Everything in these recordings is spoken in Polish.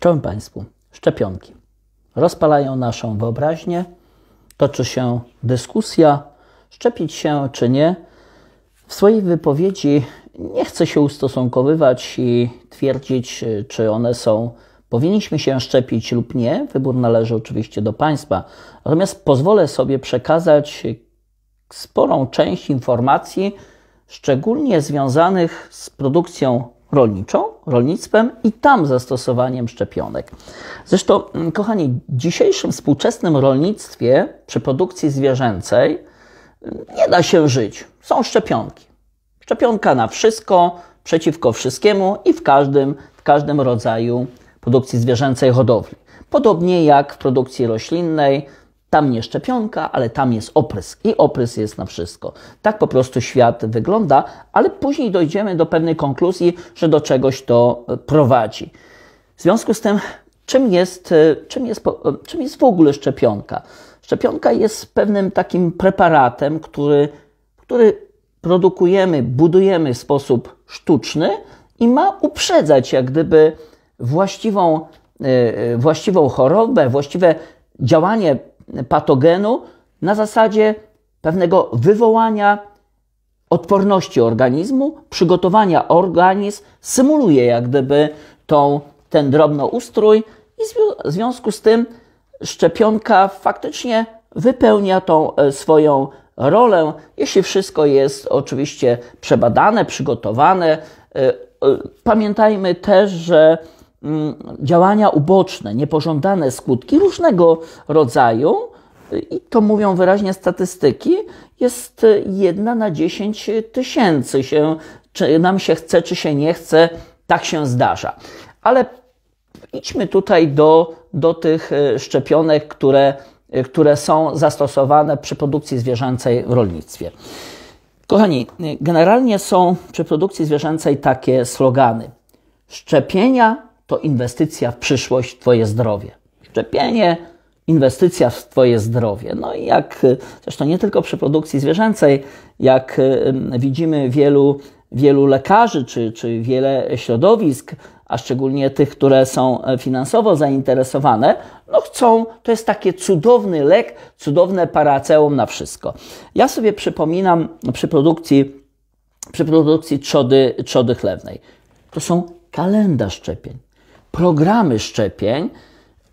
Czołem Państwu, szczepionki rozpalają naszą wyobraźnię, toczy się dyskusja, szczepić się czy nie. W swojej wypowiedzi nie chcę się ustosunkowywać i twierdzić, czy one są, powinniśmy się szczepić lub nie. Wybór należy oczywiście do Państwa. Natomiast pozwolę sobie przekazać sporą część informacji, szczególnie związanych z produkcją rolniczą, rolnictwem i tam zastosowaniem szczepionek. Zresztą, mm, kochani, w dzisiejszym współczesnym rolnictwie przy produkcji zwierzęcej mm, nie da się żyć. Są szczepionki. Szczepionka na wszystko, przeciwko wszystkiemu i w każdym, w każdym rodzaju produkcji zwierzęcej hodowli. Podobnie jak w produkcji roślinnej, tam nie szczepionka, ale tam jest oprysk i oprysk jest na wszystko. Tak po prostu świat wygląda, ale później dojdziemy do pewnej konkluzji, że do czegoś to e, prowadzi. W związku z tym, czym jest, e, czym jest, e, czym jest w ogóle szczepionka? Szczepionka jest pewnym takim preparatem, który, który produkujemy, budujemy w sposób sztuczny i ma uprzedzać jak gdyby właściwą, właściwą chorobę, właściwe działanie patogenu na zasadzie pewnego wywołania odporności organizmu, przygotowania organizm, symuluje jak gdyby tą, ten drobnoustrój i w związku z tym szczepionka faktycznie wypełnia tą e, swoją rolę, jeśli wszystko jest oczywiście przebadane, przygotowane. E, e, pamiętajmy też, że Mm, działania uboczne, niepożądane skutki różnego rodzaju, i to mówią wyraźnie statystyki, jest y, jedna na 10 tysięcy. Się, czy nam się chce, czy się nie chce, tak się zdarza. Ale idźmy tutaj do, do tych y, szczepionek, które, y, które są zastosowane przy produkcji zwierzęcej w rolnictwie. Kochani, generalnie są przy produkcji zwierzęcej takie slogany: szczepienia to inwestycja w przyszłość, w Twoje zdrowie. Szczepienie, inwestycja w Twoje zdrowie. No i jak, zresztą nie tylko przy produkcji zwierzęcej, jak widzimy wielu, wielu lekarzy czy, czy wiele środowisk, a szczególnie tych, które są e, finansowo zainteresowane, no chcą, to jest taki cudowny lek, cudowne paraceum na wszystko. Ja sobie przypominam przy produkcji, przy produkcji trzody, trzody chlewnej. To są kalendarz szczepień programy szczepień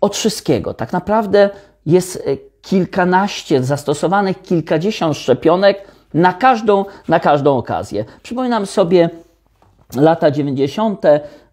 od wszystkiego. Tak naprawdę jest e, kilkanaście zastosowanych, kilkadziesiąt szczepionek na każdą, na każdą okazję. Przypominam sobie lata 90.,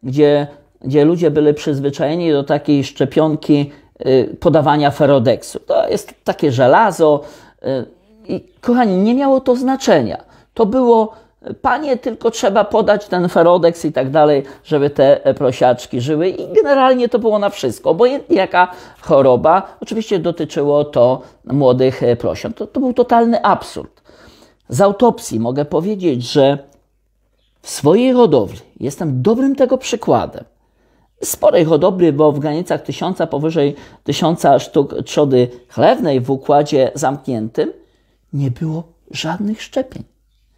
gdzie, gdzie ludzie byli przyzwyczajeni do takiej szczepionki e, podawania ferodeksu. To jest takie żelazo. E, I kochani, nie miało to znaczenia. To było Panie, tylko trzeba podać ten ferodex i tak dalej, żeby te e, prosiaczki żyły. I generalnie to było na wszystko, obojętnie jaka choroba. Oczywiście dotyczyło to młodych e, prosiąt. To, to był totalny absurd. Z autopsji mogę powiedzieć, że w swojej hodowli jestem dobrym tego przykładem. Sporej hodowli, bo w granicach tysiąca powyżej tysiąca sztuk trzody chlewnej w układzie zamkniętym nie było żadnych szczepień.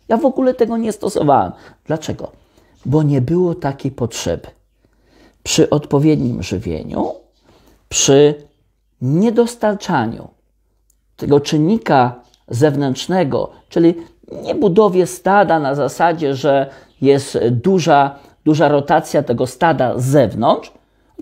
Ja w ogóle tego nie stosowałem. Dlaczego? Bo nie było takiej potrzeby. Przy odpowiednim żywieniu, przy niedostarczaniu tego czynnika zewnętrznego, czyli nie budowie stada na zasadzie, że jest duża, duża rotacja tego stada z zewnątrz,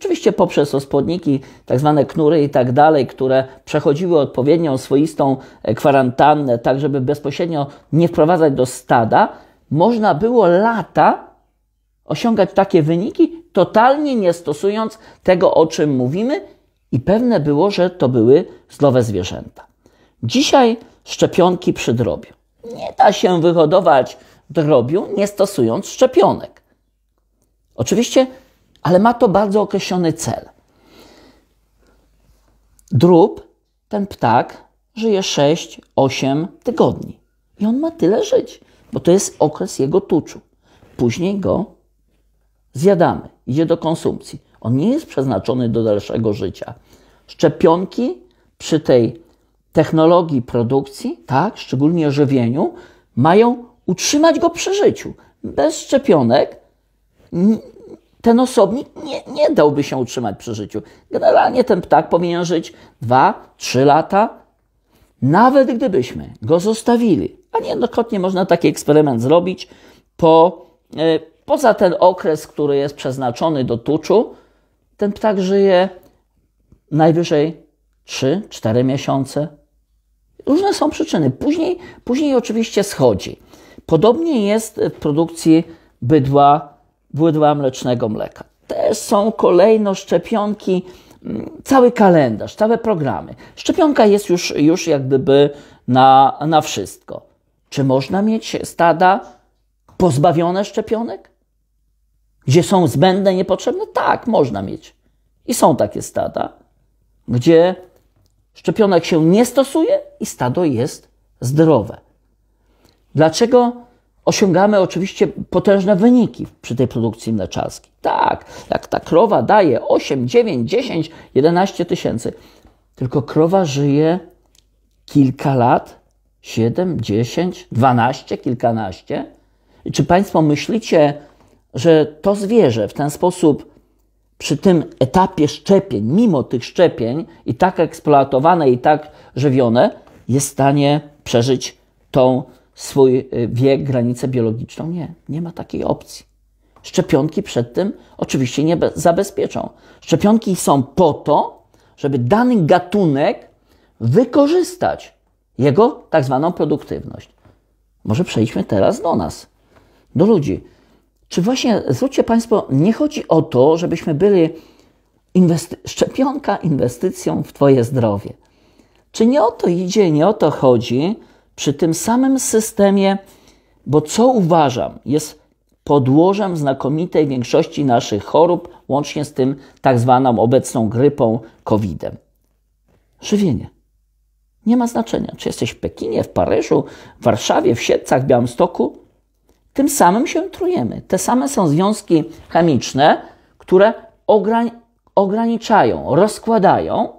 Oczywiście poprzez ospodniki, tak zwane knury i tak dalej, które przechodziły odpowiednią swoistą e, kwarantannę, tak żeby bezpośrednio nie wprowadzać do stada, można było lata osiągać takie wyniki, totalnie nie stosując tego, o czym mówimy, i pewne było, że to były zdrowe zwierzęta. Dzisiaj szczepionki przy drobiu. Nie da się wyhodować drobiu, nie stosując szczepionek. Oczywiście ale ma to bardzo określony cel. Drób, ten ptak, żyje 6-8 tygodni. I on ma tyle żyć, bo to jest okres jego tuczu. Później go zjadamy, idzie do konsumpcji. On nie jest przeznaczony do dalszego życia. Szczepionki przy tej technologii produkcji, tak, szczególnie żywieniu, mają utrzymać go przy życiu. Bez szczepionek ten osobnik nie, nie dałby się utrzymać przy życiu. Generalnie ten ptak powinien żyć 2-3 lata, nawet gdybyśmy go zostawili. A niejednokrotnie można taki eksperyment zrobić po, e, poza ten okres, który jest przeznaczony do tuczu. Ten ptak żyje najwyżej 3-4 miesiące. Różne są przyczyny. Później, później oczywiście schodzi. Podobnie jest w produkcji bydła błydła mlecznego mleka. Te są kolejno szczepionki, mm, cały kalendarz, całe programy. Szczepionka jest już, już jak gdyby na, na wszystko. Czy można mieć stada pozbawione szczepionek? Gdzie są zbędne, niepotrzebne? Tak, można mieć. I są takie stada, gdzie szczepionek się nie stosuje i stado jest zdrowe. Dlaczego osiągamy oczywiście potężne wyniki przy tej produkcji mleczarskiej. Tak, jak ta krowa daje 8, 9, 10, 11 tysięcy, tylko krowa żyje kilka lat, 7, 10, 12, kilkanaście. I czy Państwo myślicie, że to zwierzę w ten sposób przy tym etapie szczepień, mimo tych szczepień i tak eksploatowane i tak żywione, jest w stanie przeżyć tą swój e, wiek, granicę biologiczną. Nie, nie ma takiej opcji. Szczepionki przed tym oczywiście nie zabezpieczą. Szczepionki są po to, żeby dany gatunek wykorzystać jego tak zwaną produktywność. Może przejdźmy teraz do nas, do ludzi. Czy właśnie, zwróćcie Państwo, nie chodzi o to, żebyśmy byli inwesty szczepionka inwestycją w Twoje zdrowie. Czy nie o to idzie, nie o to chodzi, przy tym samym systemie, bo co uważam, jest podłożem znakomitej większości naszych chorób, łącznie z tym tak zwaną obecną grypą, COVID-em. Żywienie. Nie ma znaczenia, czy jesteś w Pekinie, w Paryżu, w Warszawie, w Siedcach, w Białymstoku. Tym samym się trujemy. Te same są związki chemiczne, które ograni ograniczają, rozkładają,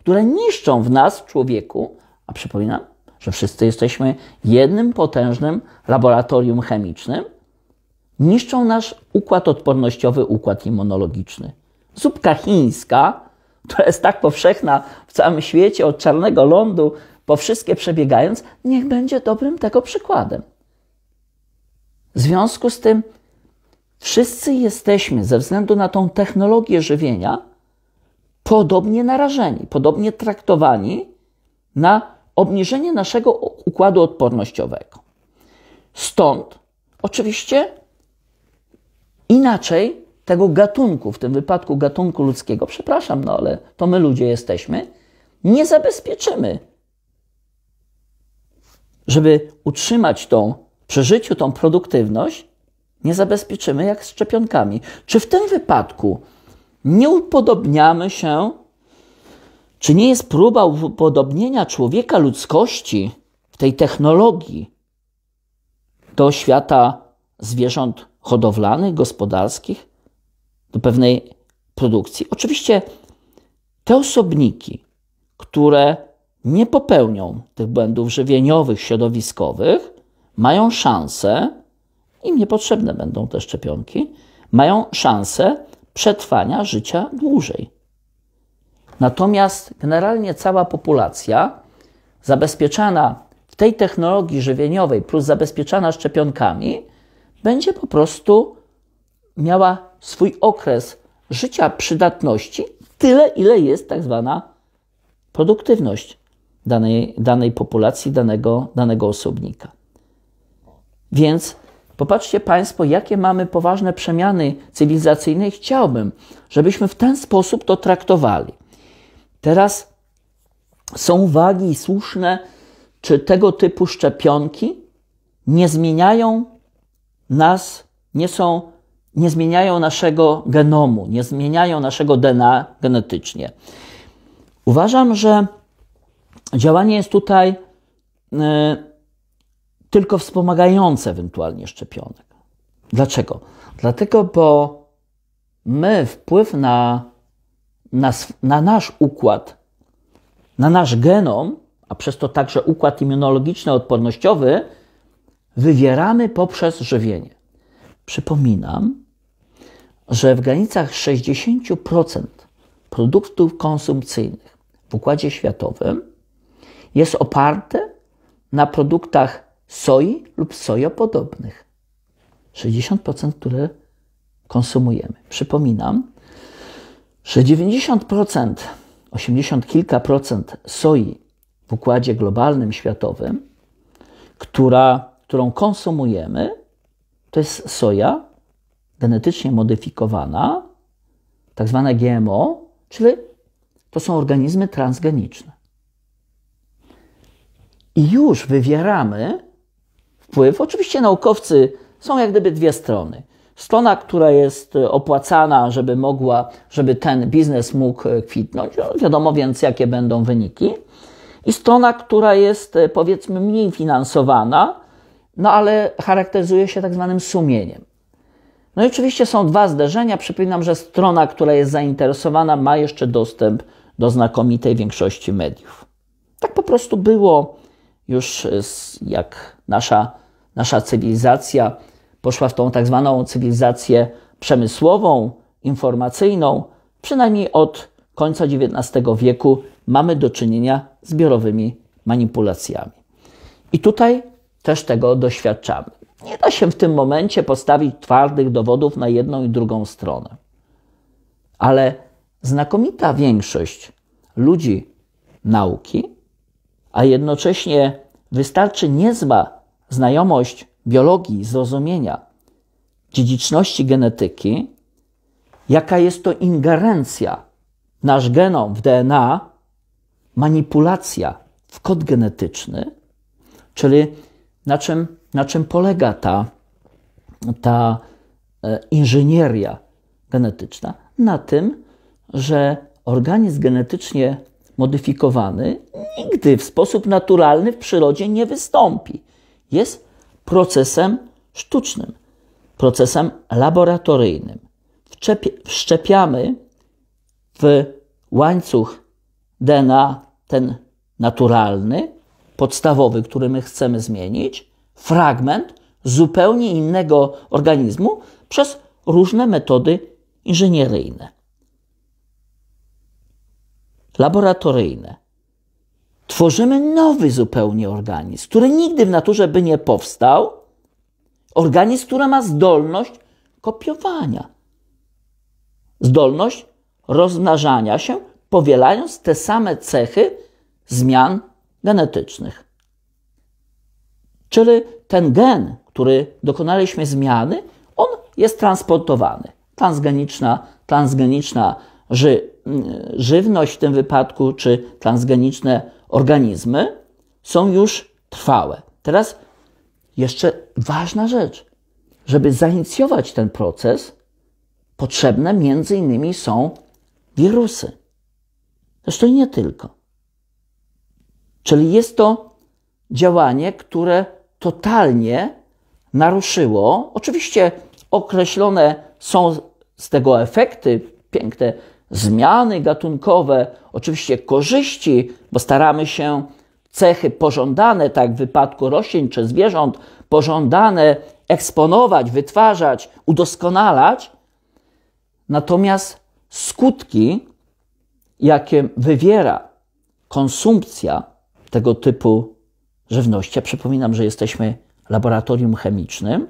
które niszczą w nas, w człowieku, a przypominam, że wszyscy jesteśmy jednym potężnym laboratorium chemicznym, niszczą nasz układ odpornościowy, układ immunologiczny. Zupka chińska, która jest tak powszechna w całym świecie, od czarnego lądu po wszystkie przebiegając, niech będzie dobrym tego przykładem. W związku z tym wszyscy jesteśmy ze względu na tą technologię żywienia podobnie narażeni, podobnie traktowani na obniżenie naszego układu odpornościowego. Stąd oczywiście inaczej tego gatunku, w tym wypadku gatunku ludzkiego, przepraszam, no ale to my ludzie jesteśmy, nie zabezpieczymy. Żeby utrzymać tą życiu, tą produktywność, nie zabezpieczymy jak z szczepionkami. Czy w tym wypadku nie upodobniamy się czy nie jest próba upodobnienia człowieka ludzkości w tej technologii do świata zwierząt hodowlanych, gospodarskich, do pewnej produkcji? Oczywiście te osobniki, które nie popełnią tych błędów żywieniowych, środowiskowych, mają szansę, im niepotrzebne będą te szczepionki, mają szansę przetrwania życia dłużej. Natomiast generalnie cała populacja zabezpieczana w tej technologii żywieniowej plus zabezpieczana szczepionkami będzie po prostu miała swój okres życia przydatności tyle, ile jest tak zwana produktywność danej, danej populacji, danego, danego osobnika. Więc popatrzcie Państwo, jakie mamy poważne przemiany cywilizacyjne i chciałbym, żebyśmy w ten sposób to traktowali. Teraz są wagi słuszne, czy tego typu szczepionki nie zmieniają nas, nie są, nie zmieniają naszego genomu, nie zmieniają naszego DNA genetycznie. Uważam, że działanie jest tutaj y, tylko wspomagające ewentualnie szczepionek. Dlaczego? Dlatego, bo my wpływ na na, na nasz układ, na nasz genom, a przez to także układ immunologiczno-odpornościowy, wywieramy poprzez żywienie. Przypominam, że w granicach 60% produktów konsumpcyjnych w układzie światowym jest oparte na produktach soi lub sojopodobnych. 60%, które konsumujemy. Przypominam, że 90%, 80 kilka procent soi w układzie globalnym, światowym, która, którą konsumujemy, to jest soja genetycznie modyfikowana, tak zwane GMO, czyli to są organizmy transgeniczne. I już wywieramy wpływ. Oczywiście naukowcy są jak gdyby dwie strony strona, która jest e, opłacana, żeby mogła, żeby ten biznes mógł e, kwitnąć. No, wiadomo więc, jakie będą wyniki. I strona, która jest e, powiedzmy mniej finansowana, no ale charakteryzuje się tak zwanym sumieniem. No i oczywiście są dwa zderzenia. Przypominam, że strona, która jest zainteresowana, ma jeszcze dostęp do znakomitej większości mediów. Tak po prostu było już jak nasza, nasza cywilizacja poszła w tą tak zwaną cywilizację przemysłową, informacyjną, przynajmniej od końca XIX wieku mamy do czynienia z zbiorowymi manipulacjami. I tutaj też tego doświadczamy. Nie da się w tym momencie postawić twardych dowodów na jedną i drugą stronę. Ale znakomita większość ludzi nauki, a jednocześnie wystarczy niezła znajomość biologii, zrozumienia dziedziczności genetyki, jaka jest to ingerencja nasz genom w DNA, manipulacja w kod genetyczny, czyli na czym, na czym polega ta, ta e, inżynieria genetyczna? Na tym, że organizm genetycznie modyfikowany nigdy w sposób naturalny w przyrodzie nie wystąpi. Jest procesem sztucznym, procesem laboratoryjnym. Wszczepiamy w łańcuch DNA ten naturalny, podstawowy, który my chcemy zmienić, fragment zupełnie innego organizmu przez różne metody inżynieryjne, laboratoryjne tworzymy nowy zupełnie organizm, który nigdy w naturze by nie powstał. Organizm, który ma zdolność kopiowania, zdolność rozmnażania się, powielając te same cechy zmian genetycznych. Czyli ten gen, który dokonaliśmy zmiany, on jest transportowany. Transgeniczna, transgeniczna ży, mm, żywność w tym wypadku, czy transgeniczne organizmy są już trwałe. Teraz jeszcze ważna rzecz. Żeby zainicjować ten proces, potrzebne między innymi są wirusy. Zresztą nie tylko. Czyli jest to działanie, które totalnie naruszyło. Oczywiście określone są z tego efekty, piękne zmiany gatunkowe, oczywiście korzyści, bo staramy się cechy pożądane, tak w wypadku roślin czy zwierząt, pożądane eksponować, wytwarzać, udoskonalać. Natomiast skutki, jakie wywiera konsumpcja tego typu żywności, ja przypominam, że jesteśmy laboratorium chemicznym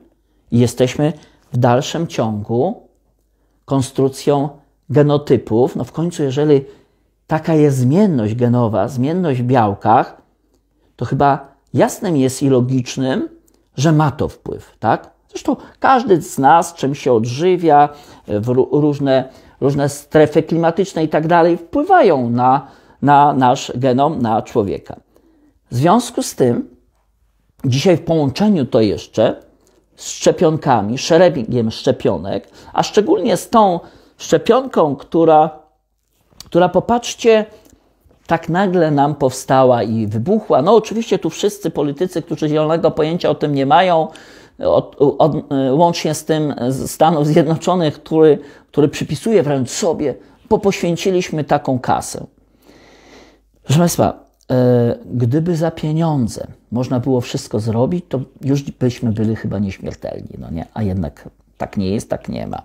i jesteśmy w dalszym ciągu konstrukcją genotypów, no w końcu jeżeli taka jest zmienność genowa, zmienność w białkach, to chyba jasnym jest i logicznym, że ma to wpływ, tak? Zresztą każdy z nas czym się odżywia, różne, różne strefy klimatyczne i tak dalej wpływają na, na nasz genom, na człowieka. W związku z tym, dzisiaj w połączeniu to jeszcze z szczepionkami, szeregiem szczepionek, a szczególnie z tą szczepionką, która, która popatrzcie, tak nagle nam powstała i wybuchła. No, oczywiście tu wszyscy politycy, którzy zielonego pojęcia o tym nie mają, od, od, łącznie z tym z Stanów Zjednoczonych, który, który przypisuje wręcz sobie, bo poświęciliśmy taką kasę. Proszę Państwa, e, gdyby za pieniądze można było wszystko zrobić, to już byśmy byli chyba nieśmiertelni, no nie? A jednak tak nie jest, tak nie ma.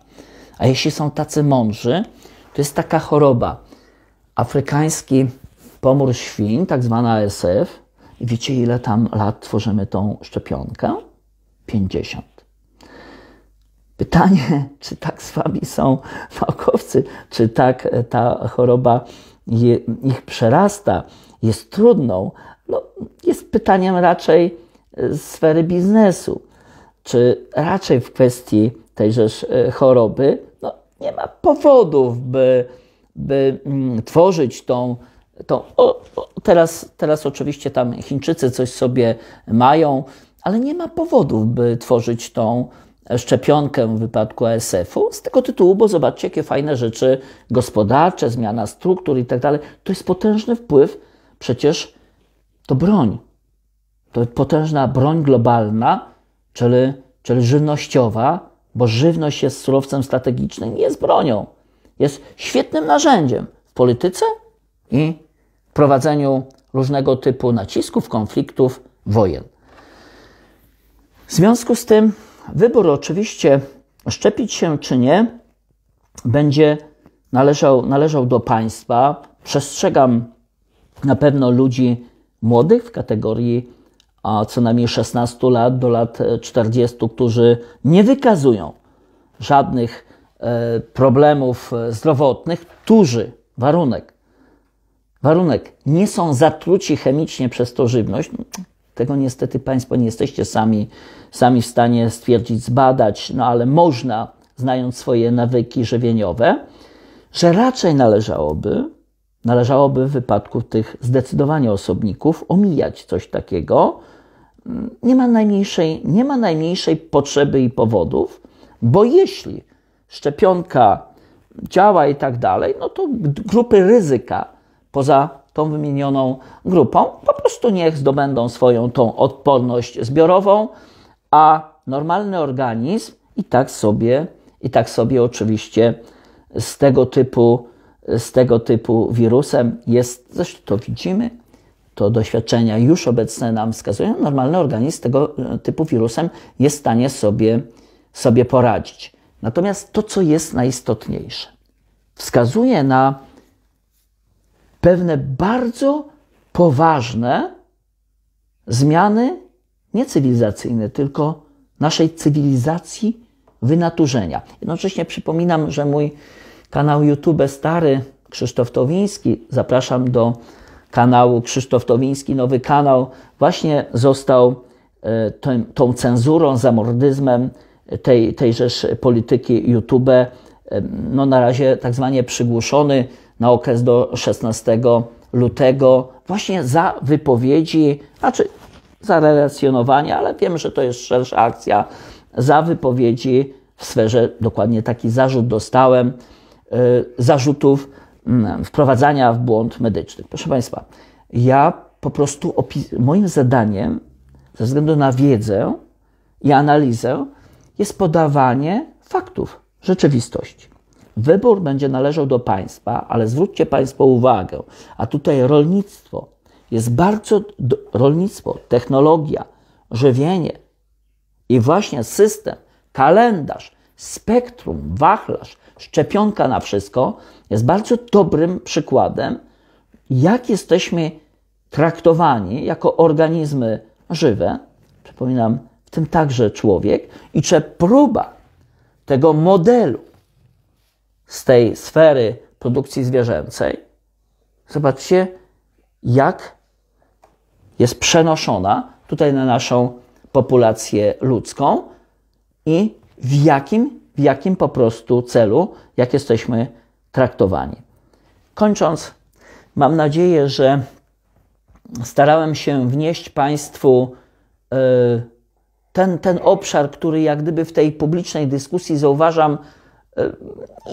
A jeśli są tacy mądrzy, to jest taka choroba. Afrykański pomór świń, tak zwana ASF. I wiecie, ile tam lat tworzymy tą szczepionkę? 50. Pytanie, czy tak słabi są naukowcy, czy tak e, ta choroba je, ich przerasta, jest trudną, no, jest pytaniem raczej z e, sfery biznesu, czy raczej w kwestii tejże e, choroby nie ma powodów, by, by mm, tworzyć tą. tą o, o, teraz, teraz oczywiście tam Chińczycy coś sobie mają, ale nie ma powodów, by tworzyć tą szczepionkę w wypadku ASF-u z tego tytułu, bo zobaczcie, jakie fajne rzeczy gospodarcze, zmiana struktur i tak dalej. To jest potężny wpływ, przecież to broń. To potężna broń globalna, czyli, czyli żywnościowa, bo żywność jest surowcem strategicznym, jest bronią, jest świetnym narzędziem w polityce i prowadzeniu różnego typu nacisków, konfliktów, wojen. W związku z tym wybór oczywiście szczepić się czy nie będzie należał, należał do państwa. Przestrzegam na pewno ludzi młodych w kategorii a co najmniej 16 lat do lat 40, e, którzy nie wykazują żadnych e, problemów e, zdrowotnych, którzy, warunek, warunek, nie są zatruci chemicznie przez tą żywność, tego niestety Państwo nie jesteście sami, sami w stanie stwierdzić, zbadać, no ale można, znając swoje nawyki żywieniowe, że raczej należałoby Należałoby w wypadku tych zdecydowanie osobników omijać coś takiego. Nie ma najmniejszej, nie ma najmniejszej potrzeby i powodów, bo jeśli szczepionka działa i tak dalej, no to grupy ryzyka poza tą wymienioną grupą po prostu niech zdobędą swoją tą odporność zbiorową, a normalny organizm i tak sobie, i tak sobie oczywiście z tego typu z tego typu wirusem jest, zresztą to widzimy, to doświadczenia już obecne nam wskazują, normalny organizm z tego e, typu wirusem jest w stanie sobie, sobie poradzić. Natomiast to, co jest najistotniejsze, wskazuje na pewne bardzo poważne zmiany, nie cywilizacyjne, tylko naszej cywilizacji wynaturzenia. Jednocześnie przypominam, że mój kanał YouTube stary Krzysztof Towiński. Zapraszam do kanału Krzysztof Towiński, nowy kanał. Właśnie został e, tą, tą cenzurą, zamordyzmem tej, tej polityki YouTube e, no na razie tak zwanie przygłuszony na okres do 16 lutego właśnie za wypowiedzi, znaczy za relacjonowanie, ale wiem, że to jest szersza akcja, za wypowiedzi w sferze, dokładnie taki zarzut dostałem, Y, zarzutów mm, wprowadzania w błąd medyczny. Proszę Państwa, ja po prostu moim zadaniem, ze względu na wiedzę i analizę, jest podawanie faktów, rzeczywistości. Wybór będzie należał do państwa, ale zwróćcie Państwo uwagę, a tutaj rolnictwo jest bardzo rolnictwo, technologia, żywienie i właśnie system, kalendarz, spektrum, wachlarz szczepionka na wszystko jest bardzo dobrym przykładem, jak jesteśmy traktowani jako organizmy żywe, przypominam, w tym także człowiek, i czy próba tego modelu z tej sfery produkcji zwierzęcej, zobaczcie, jak jest przenoszona tutaj na naszą populację ludzką i w jakim w jakim po prostu celu, jak jesteśmy traktowani. Kończąc, mam nadzieję, że starałem się wnieść Państwu e, ten, ten obszar, który jak gdyby w tej publicznej dyskusji zauważam, e,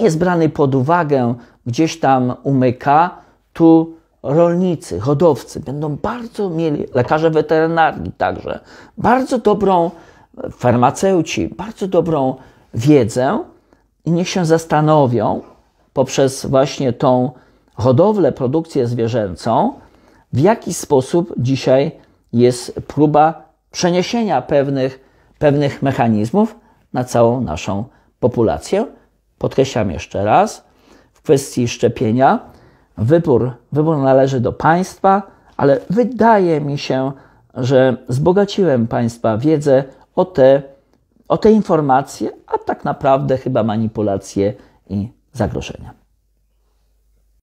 jest brany pod uwagę, gdzieś tam umyka. Tu rolnicy, hodowcy będą bardzo mieli, lekarze weterynarii także, bardzo dobrą, farmaceuci, bardzo dobrą wiedzę i niech się zastanowią poprzez właśnie tą hodowlę, produkcję zwierzęcą, w jaki sposób dzisiaj jest próba przeniesienia pewnych, pewnych mechanizmów na całą naszą populację. Podkreślam jeszcze raz, w kwestii szczepienia wybór, wybór należy do państwa, ale wydaje mi się, że zbogaciłem państwa wiedzę o te o te informacje, a tak naprawdę chyba manipulacje i zagrożenia.